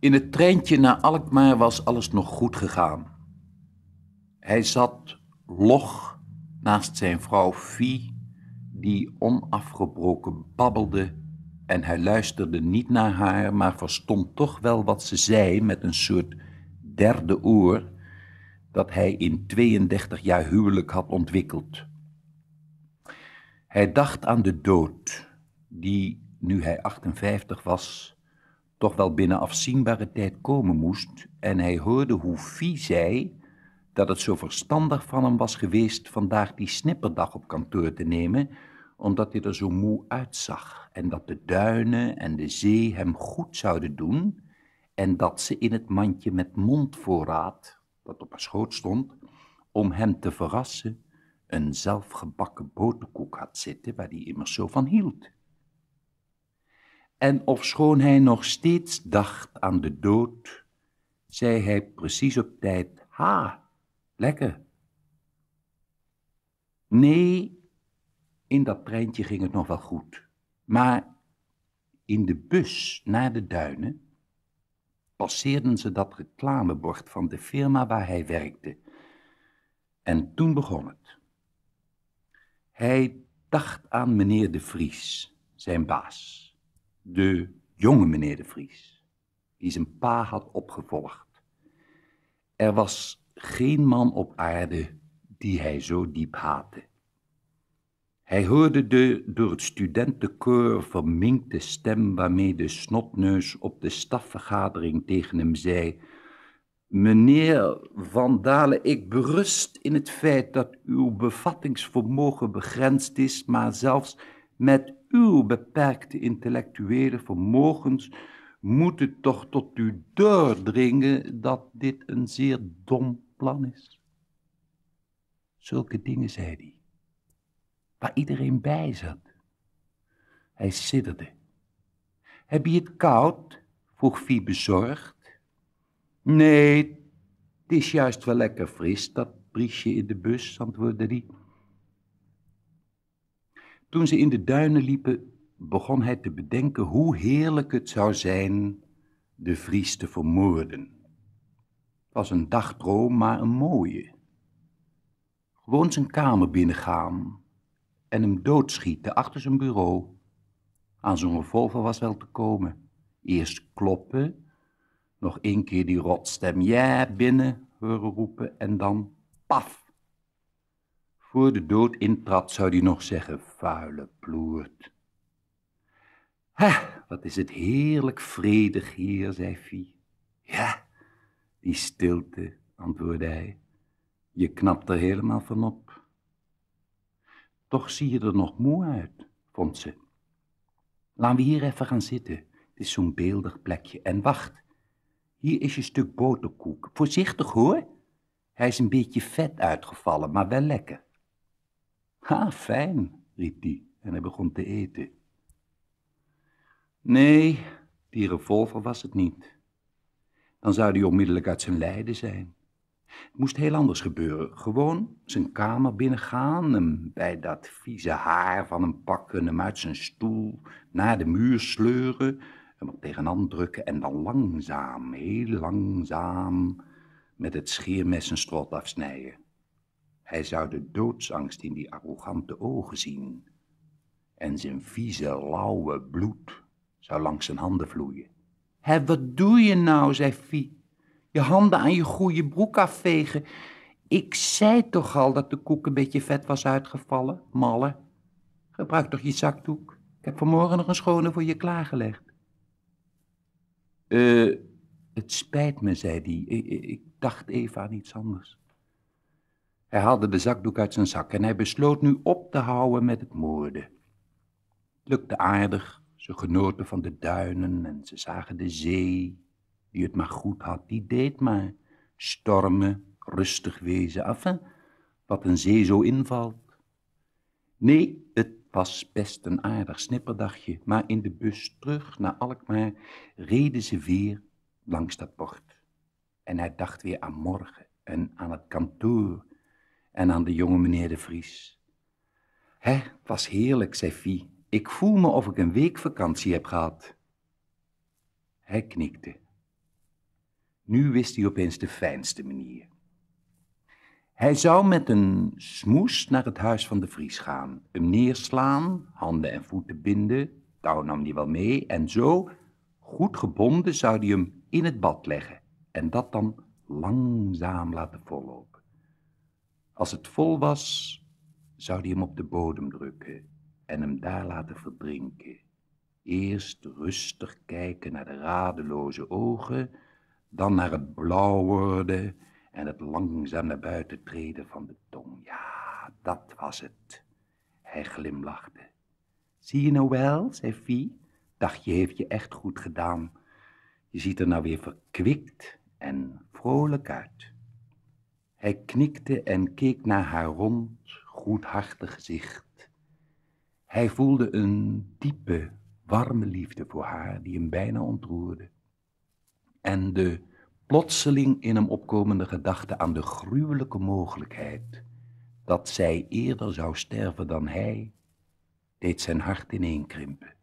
In het treintje naar Alkmaar was alles nog goed gegaan. Hij zat log naast zijn vrouw Fie, die onafgebroken babbelde en hij luisterde niet naar haar, maar verstond toch wel wat ze zei met een soort derde oor dat hij in 32 jaar huwelijk had ontwikkeld. Hij dacht aan de dood, die, nu hij 58 was, toch wel binnen afzienbare tijd komen moest, en hij hoorde hoe Fie zei dat het zo verstandig van hem was geweest vandaag die snipperdag op kantoor te nemen, omdat hij er zo moe uitzag en dat de duinen en de zee hem goed zouden doen en dat ze in het mandje met mondvoorraad, dat op haar schoot stond, om hem te verrassen, een zelfgebakken boterkoek had zitten waar hij immers zo van hield. En ofschoon hij nog steeds dacht aan de dood, zei hij precies op tijd, ha, lekker. Nee, in dat treintje ging het nog wel goed. Maar in de bus naar de duinen passeerden ze dat reclamebord van de firma waar hij werkte. En toen begon het. Hij dacht aan meneer de Vries, zijn baas de jonge meneer de Vries, die zijn pa had opgevolgd. Er was geen man op aarde die hij zo diep haatte. Hij hoorde de door het studentenkoor verminkte stem waarmee de snotneus op de stafvergadering tegen hem zei: Meneer Van Dalen, ik berust in het feit dat uw bevattingsvermogen begrensd is, maar zelfs met uw beperkte intellectuele vermogens moeten toch tot u doordringen dat dit een zeer dom plan is. Zulke dingen zei hij, waar iedereen bij zat. Hij sidderde. Heb je het koud? vroeg Vie bezorgd. Nee, het is juist wel lekker fris, dat briesje in de bus, antwoordde hij. Toen ze in de duinen liepen, begon hij te bedenken hoe heerlijk het zou zijn de Vries te vermoorden. Het was een dagdroom, maar een mooie. Gewoon zijn kamer binnengaan en hem doodschieten achter zijn bureau. Aan zijn revolver was wel te komen. Eerst kloppen, nog één keer die rotstem ja binnen horen roepen en dan paf. Voor de dood intrad, zou hij nog zeggen, vuile ploert. Ha, wat is het heerlijk vredig hier, zei Fie. Ja, die stilte, antwoordde hij. Je knapt er helemaal van op. Toch zie je er nog moe uit, vond ze. Laten we hier even gaan zitten. Het is zo'n beeldig plekje. En wacht, hier is je stuk boterkoek. Voorzichtig hoor. Hij is een beetje vet uitgevallen, maar wel lekker. Ha, fijn, riep die en hij begon te eten. Nee, die revolver was het niet. Dan zou hij onmiddellijk uit zijn lijden zijn. Het moest heel anders gebeuren. Gewoon zijn kamer binnengaan, hem bij dat vieze haar van hem pakken, hem uit zijn stoel naar de muur sleuren, hem er tegenaan drukken en dan langzaam, heel langzaam, met het scheermes een strot afsnijden. Hij zou de doodsangst in die arrogante ogen zien. En zijn vieze, lauwe bloed zou langs zijn handen vloeien. Hé, wat doe je nou, zei Fie. Je handen aan je goede broek afvegen. Ik zei toch al dat de koek een beetje vet was uitgevallen, malle. Gebruik toch je zakdoek. Ik heb vanmorgen nog een schone voor je klaargelegd. Eh, het spijt me, zei die. ik dacht even aan iets anders. Hij haalde de zakdoek uit zijn zak en hij besloot nu op te houden met het moorden. Het lukte aardig, ze genoten van de duinen en ze zagen de zee, die het maar goed had, die deed maar. Stormen, rustig wezen, af wat een zee zo invalt. Nee, het was best een aardig snipperdagje, maar in de bus terug naar Alkmaar reden ze weer langs dat bord. En hij dacht weer aan morgen en aan het kantoor en aan de jonge meneer de Vries. Hé, het was heerlijk, zei Fie. Ik voel me of ik een week vakantie heb gehad. Hij knikte. Nu wist hij opeens de fijnste manier. Hij zou met een smoes naar het huis van de Vries gaan, hem neerslaan, handen en voeten binden, touw nam hij wel mee, en zo, goed gebonden, zou hij hem in het bad leggen en dat dan langzaam laten vallen. Als het vol was, zou hij hem op de bodem drukken en hem daar laten verdrinken. Eerst rustig kijken naar de radeloze ogen, dan naar het blauw worden en het langzaam naar buiten treden van de tong. Ja, dat was het. Hij glimlachte. Zie je nou wel, zei Fie, dacht je heeft je echt goed gedaan. Je ziet er nou weer verkwikt en vrolijk uit. Hij knikte en keek naar haar rond, goedhartig gezicht. Hij voelde een diepe, warme liefde voor haar die hem bijna ontroerde. En de plotseling in hem opkomende gedachte aan de gruwelijke mogelijkheid dat zij eerder zou sterven dan hij, deed zijn hart ineenkrimpen.